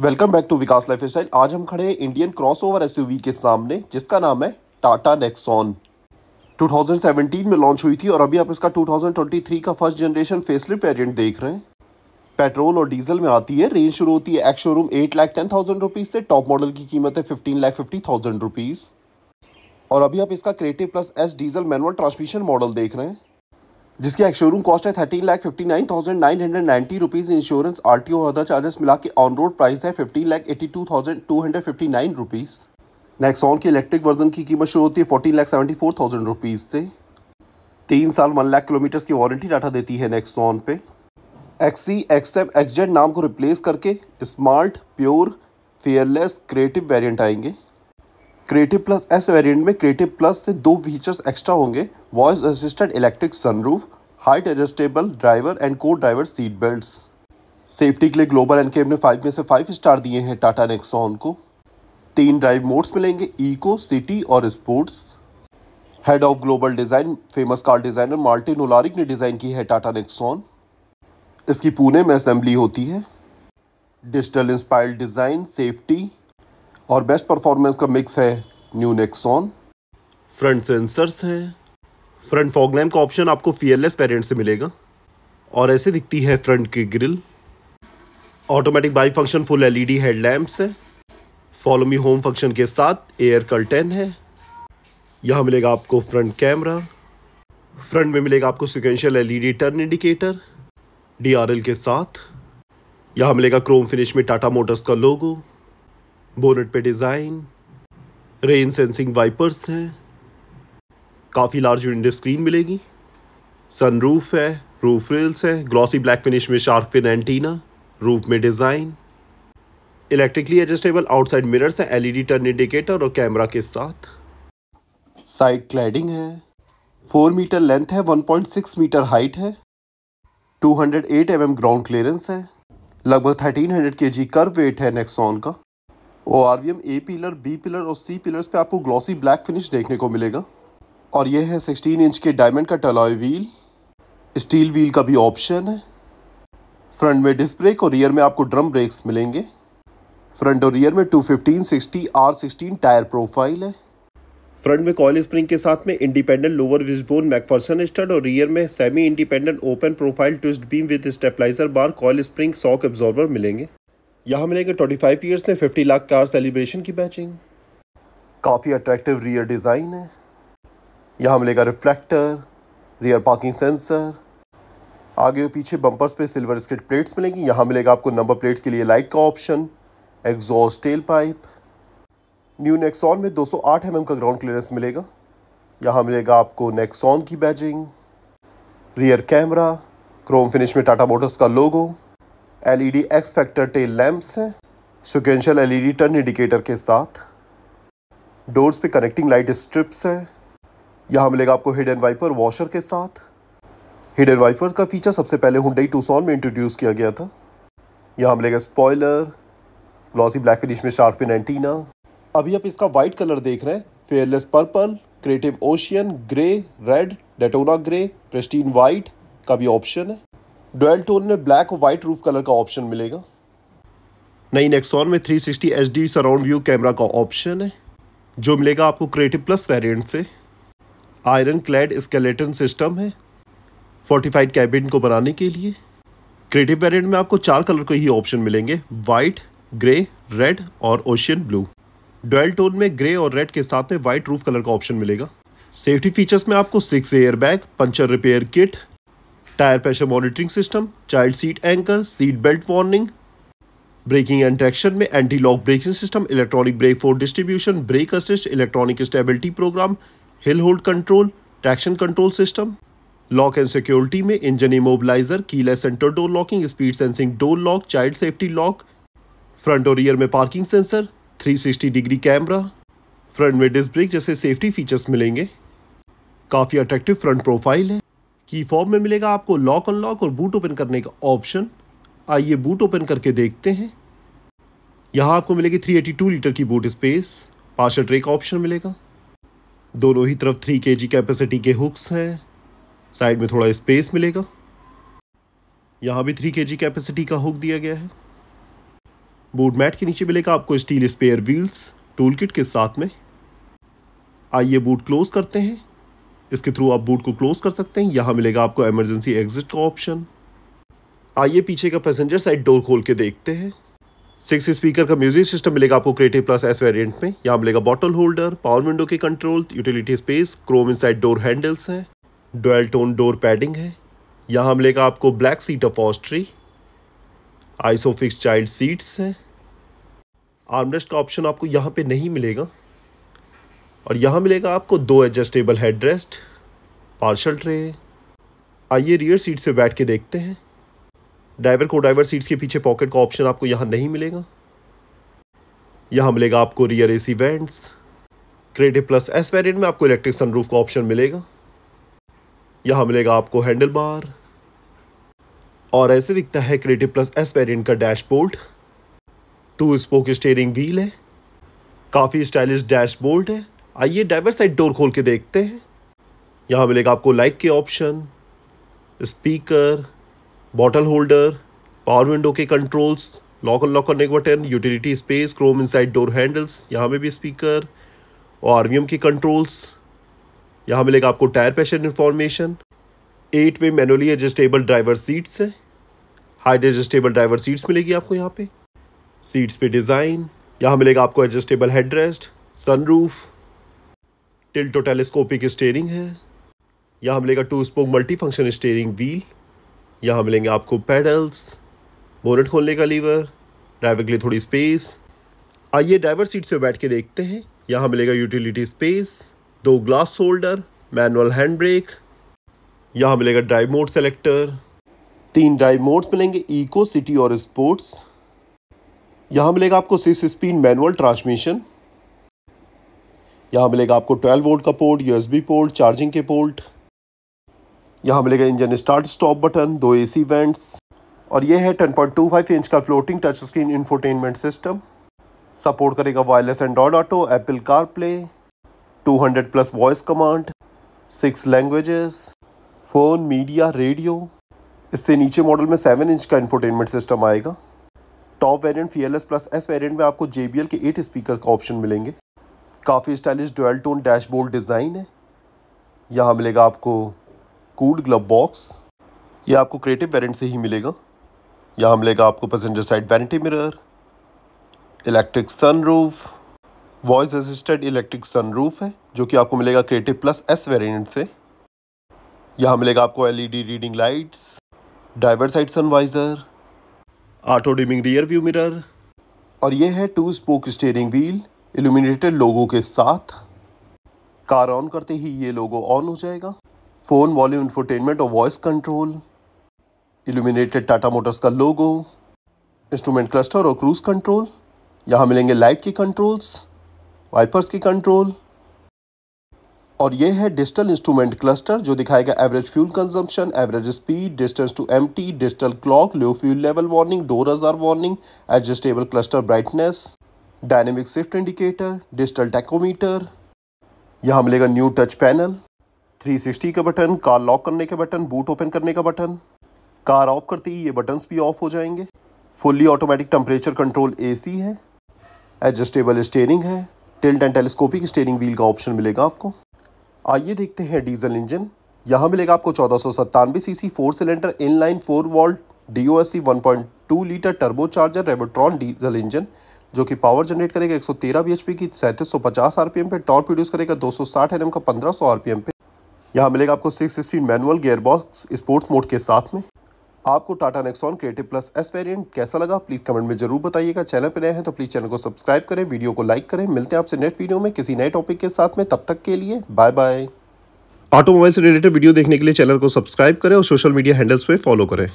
welcome back to Vikas lifestyle आज हम खड़े हैं इंडियन क्रॉसओवर एसयूवी के सामने जिसका नाम है टाटा नेक्सॉन 2017 में लॉन्च हुई थी और अभी आप इसका 2023 का फर्स्ट जनरेशन फेसलिफ्ट वेरिएंट देख रहे हैं पेट्रोल और डीजल में आती है रेंज शुरू होती है ex showroom eight lakh ten thousand rupees से टॉप मॉडल की कीमत है fifteen lakh fifty thousand rupees और अभी आप इसका creative plus S diesel manual transmission model देख रहे हैं जिसकी एक शोरूम कॉस्ट है thirteen lakh fifty nine thousand nine hundred ninety rupees insurance R T O other charges मिला के ऑन रोड प्राइस है fifteen lakh eighty two thousand two hundred fifty nine rupees Nexon की इलेक्ट्रिक वर्जन की कीमत शुरू होती है fourteen lakh seventy four thousand rupees से तीन साल वन लाख किलोमीटर्स की वारंटी डाटा देती है नेक्सॉन पे एक्सी एक्सएम एक्सजेड नाम को रिप्लेस करके smart pure fearless creative variant आएंगे क्रिएटिव प्लस एस वेरिएंट में क्रिएटिव प्लस से दो फीचर्स एक्स्ट्रा होंगे voice assisted electric sunroof height adjustable driver and co driver seat belt safety के लिए ग्लोबल एम ने फाइव में से फाइव स्टार दिए हैं टाटा नेक्सॉन को तीन ड्राइव मोड्स मिलेंगे इको सिटी और sports head of global design famous car designer Martin Uhlarik ने डिज़ाइन की है टाटा नेक्सॉन इसकी पुणे में असेंबली होती है डिजिटल इंस्पायर्ड डिज़ाइन सेफ्टी और बेस्ट परफॉर्मेंस का मिक्स है न्यू नेक्सॉन फ्रंट सेंसर्स हैं फ्रंट फॉगलैम का ऑप्शन आपको फीयरलेस पेरेंट से मिलेगा और ऐसे दिखती है फ्रंट की grille automatic bi function full LED headlamps है फॉलोमी होम फंक्शन के साथ एयर कल्टेन है यहाँ मिलेगा आपको फ्रंट कैमरा फ्रंट में मिलेगा आपको sequential LED turn indicator DRL के साथ यहाँ मिलेगा क्रोम फिनिश में टाटा मोटर्स का लोगो बोनट पे डिज़ाइन रेन सेंसिंग वाइपर्स हैं काफ़ी लार्ज विंडो स्क्रीन मिलेगी सनरूफ है रूफ रिल्स है ग्लॉसी ब्लैक फिनिश में शार्क फिन एंटीना रूफ में design electrically adjustable outside mirrors हैं एलईडी टर्न इंडिकेटर और कैमरा के साथ साइड क्लैडिंग है फोर मीटर लेंथ है one point six meter height है two hundred eight M M ground clearance है लगभग थर्टीन हंड्रेड के जी कर वेट है नेक्सॉन का O R V M A pillar B pillar और सी पिलर्स पे आपको ग्लॉसी ब्लैक फिनिश देखने को मिलेगा और ये है सिक्सटीन इंच के डायमंड का टलॉय व्हील स्टील व्हील का भी ऑप्शन है फ्रंट में डिस्क ब्रेक और रियर में आपको ड्रम ब्रेक्स मिलेंगे फ्रंट और रियर में two fifteen sixty R sixteen tyre profile है फ्रंट में कॉयल स्प्रिंग के साथ में independent lower wishbone McPherson strut और रियर में semi independent open profile twist beam with stabilizer bar coil spring shock absorber मिलेंगे यहाँ मिलेंगे 25 ईयर्स में 50 लाख कार सेलिब्रेशन की बैचिंग काफ़ी अट्रैक्टिव रियर डिज़ाइन है यहाँ मिलेगा रिफ्लेक्टर रियर पार्किंग सेंसर आगे और पीछे बम्पर्स पे सिल्वर स्किट प्लेट्स मिलेंगी यहाँ मिलेगा आपको नंबर प्लेट्स के लिए लाइट का option exhaust tail pipe new Nexon में 208 सौ mm का ग्राउंड क्लियरेंस मिलेगा यहाँ मिलेगा आपको नेक्सॉन की badging rear camera chrome finish में टाटा मोटर्स का logo LED X factor tail lamps हैं सिक्वेंशल एलईडी टर्न इंडिकेटर के साथ डोर्स पे कनेक्टिंग लाइट स्ट्रिप्स हैं यहाँ मिलेगा आपको हिडन वाइपर वॉशर के साथ हिडन वाइपर का फीचर सबसे पहले हुडई टूसॉन में इंट्रोड्यूस किया गया था यहाँ मिलेगा स्पॉयलर ग्लॉसी ब्लैक फिनिश में शार्फिन एंटीना अभी आप इसका वाइट कलर देख रहे हैं fearless purple creative ocean grey red Daytona grey pristine white का भी ऑप्शन है डोयल टोन में ब्लैक और वाइट रूफ कलर का ऑप्शन मिलेगा नई नेक्सॉन में 360 sixty H D surround view camera का ऑप्शन है जो मिलेगा आपको क्रिएटिव प्लस वेरिएंट से आयरन क्लैड स्केलेटन सिस्टम है फोर्टिफाइड कैबिन को बनाने के लिए क्रिएटिव वेरिएंट में आपको चार कलर के ही ऑप्शन मिलेंगे वाइट ग्रे रेड और ओशियन ब्लू डोयल टोन में ग्रे और रेड के साथ में वाइट रूफ कलर का ऑप्शन मिलेगा सेफ्टी फीचर्स में आपको six air bag puncture repair kit tyre pressure monitoring system child seat anchor seat belt warning braking and traction में anti lock braking system electronic brake force distribution brake assist electronic stability program hill hold control traction control system lock and security में engine immobilizer keyless centre door locking speed sensing door lock child safety lock front और rear में parking sensor 360 degree camera front में disc brake जैसे safety features मिलेंगे काफ़ी attractive front profile है की form में मिलेगा आपको लॉक अनलॉक और बूट ओपन करने का ऑप्शन आइए बूट ओपन करके देखते हैं यहाँ आपको मिलेगी 382 लीटर की बूट स्पेस पार्शल ट्रे का ऑप्शन मिलेगा दोनों ही तरफ थ्री के कैपेसिटी के हुक्स हैं साइड में थोड़ा स्पेस मिलेगा यहाँ भी थ्री के कैपेसिटी का हुक दिया गया है बूट मैट के नीचे मिलेगा आपको steel spare wheels tool kit के साथ में आइए बूट क्लोज करते हैं इसके थ्रू आप बूट को क्लोज कर सकते हैं यहाँ मिलेगा आपको एमरजेंसी एग्जिट का ऑप्शन आइए पीछे का पैसेंजर साइड डोर खोल के देखते हैं सिक्स स्पीकर का म्यूजिक सिस्टम मिलेगा आपको क्रिएटिव प्लस एस वेरिएंट में यहाँ मिलेगा बॉटल होल्डर पावर विंडो के control utility space chrome inside door handles हैं डोल टोन डोर पैडिंग है यहाँ मिलेगा आपको black seat upholstery isofix child seats हैं आर्मरेस्ट का ऑप्शन आपको यहाँ पे नहीं मिलेगा और यहाँ मिलेगा आपको दो adjustable head rest parcel tray आइए रियर सीट से बैठ के देखते हैं ड्राइवर को ड्राइवर सीट्स के पीछे पॉकेट का ऑप्शन आपको यहाँ नहीं मिलेगा यहाँ मिलेगा आपको rear A C vents creative plus S variant में आपको इलेक्ट्रिक सनरूफ का ऑप्शन मिलेगा यहाँ मिलेगा आपको हैंडल बार और ऐसे दिखता है क्रिएटिव प्लस एस वेरियंट का dashboard two spoke steering wheel है काफ़ी स्टाइलिश डैशबोर्ड है आइए ड्राइवर साइड डोर खोल के देखते हैं यहाँ मिलेगा आपको लाइट के option speaker bottle holder power window के कंट्रोल्स लॉक लॉक करने के button utility space chrome inside door handles यहाँ में भी स्पीकर और आर के कंट्रोल्स यहाँ मिलेगा आपको tyre pressure information eight way manually adjustable driver seats है हाइट एडजस्टेबल ड्राइवर सीट्स मिलेगी आपको यहाँ पे सीट्स पे डिज़ाइन यहाँ मिलेगा आपको adjustable headrest sunroof tilt telescopic steering है यहाँ मिलेगा two spoke multi function steering wheel यहाँ मिलेंगे आपको पैडल्स बोनट खोलने का लीवर ड्राइवर के लिए थोड़ी स्पेस आइए ड्राइवर सीट से बैठ के देखते हैं यहाँ मिलेगा यूटिलिटी स्पेस दो glass holder manual hand brake यहाँ मिलेगा ड्राइव मोड सेलेक्टर तीन ड्राइव मोड्स मिलेंगे इको सिटी और स्पोर्ट्स यहाँ मिलेगा आपको सिक्स स्पीड मैनुअल ट्रांसमिशन यहाँ मिलेगा आपको 12 वोल्ट का पोर्ट यूएसबी पोर्ट चार्जिंग के पोर्ट यहाँ मिलेगा इंजन स्टार्ट स्टॉप बटन दो एसी वेंट्स और यह है 10.25 इंच का floating touch screen infotainment system support करेगा wireless Android auto Apple car play two plus voice command six languages phone media radio इससे नीचे मॉडल में सेवन इंच का इंफोटेनमेंट सिस्टम आएगा टॉप वेरिएंट फीएलएस प्लस एस वेरिएंट में आपको जे के एट स्पीकर का ऑप्शन मिलेंगे काफ़ी स्टाइलिश डोल टोन डैशबोर्ड डिज़ाइन है यहाँ मिलेगा आपको कूल ग्लब बॉक्स ये आपको क्रिएटिव वेरेंट से ही मिलेगा यहाँ मिलेगा आपको passenger side vanity mirror electric sunroof voice assisted electric sunroof है जो कि आपको मिलेगा क्रिएटिव प्लस एस वेरिएंट से यहाँ मिलेगा आपको LED reading lights driver side sunvisor auto dimming rear view mirror और यह है two spoke steering wheel illuminated लोगों के साथ कार ऑन करते ही ये लोगो ऑन हो जाएगा फ़ोन वॉल्यूम इन्फोटेनमेंट और voice control illuminated Tata Motors का लोगो इंस्ट्रूमेंट क्लस्टर और क्रूज़ कंट्रोल यहाँ मिलेंगे लाइट के कंट्रोल्स वाइपर्स के कंट्रोल और ये है डिजिटल इंस्ट्रूमेंट क्लस्टर जो दिखाएगा average fuel consumption average speed distance to एम digital clock low fuel level warning door ajar warning adjustable cluster brightness dynamic swift indicator digital tachometer यहाँ मिलेगा न्यू टच पैनल 360 का button car lock करने का button boot open करने का button car of करते ही ये बटन्स भी ऑफ हो जाएंगे fully automatic temperature control AC है एडजस्टेबल स्टेयरिंग है tilt and telescopic steering wheel का ऑप्शन मिलेगा आपको आइए देखते हैं डीजल इंजन यहाँ मिलेगा आपको चौदह सौ सत्तानवे C C four cylinder in line four valve D O S C one point two litre turbo charger Revotron diesel engine जो कि पावर जनरेट करेगा 113 bhp की सैंतीस सौ पचास एम पे टॉर्क प्रोड्यूस करेगा 260 एम का 1500 एम पे यहाँ मिलेगा आपको 616 मैनुअल गियरबॉक्स स्पोर्ट्स मोड के साथ में आपको Tata Nexon Creative plus S variant कैसा लगा प्लीज़ कमेंट में जरूर बताइएगा चैनल पर नए हैं तो प्लीज़ चैनल को सब्सक्राइब करें वीडियो को लाइक करें मिलते हैं आपसे नेक्स्ट वीडियो में किसी नए टॉपिक के साथ में तब तक के लिए बाय बाय ऑटोमोबाइल से रिलेटेड वीडियो देखने के लिए चैनल को सब्सक्राइब करें और सोशल मीडिया हैंडल्स पर फॉलो करें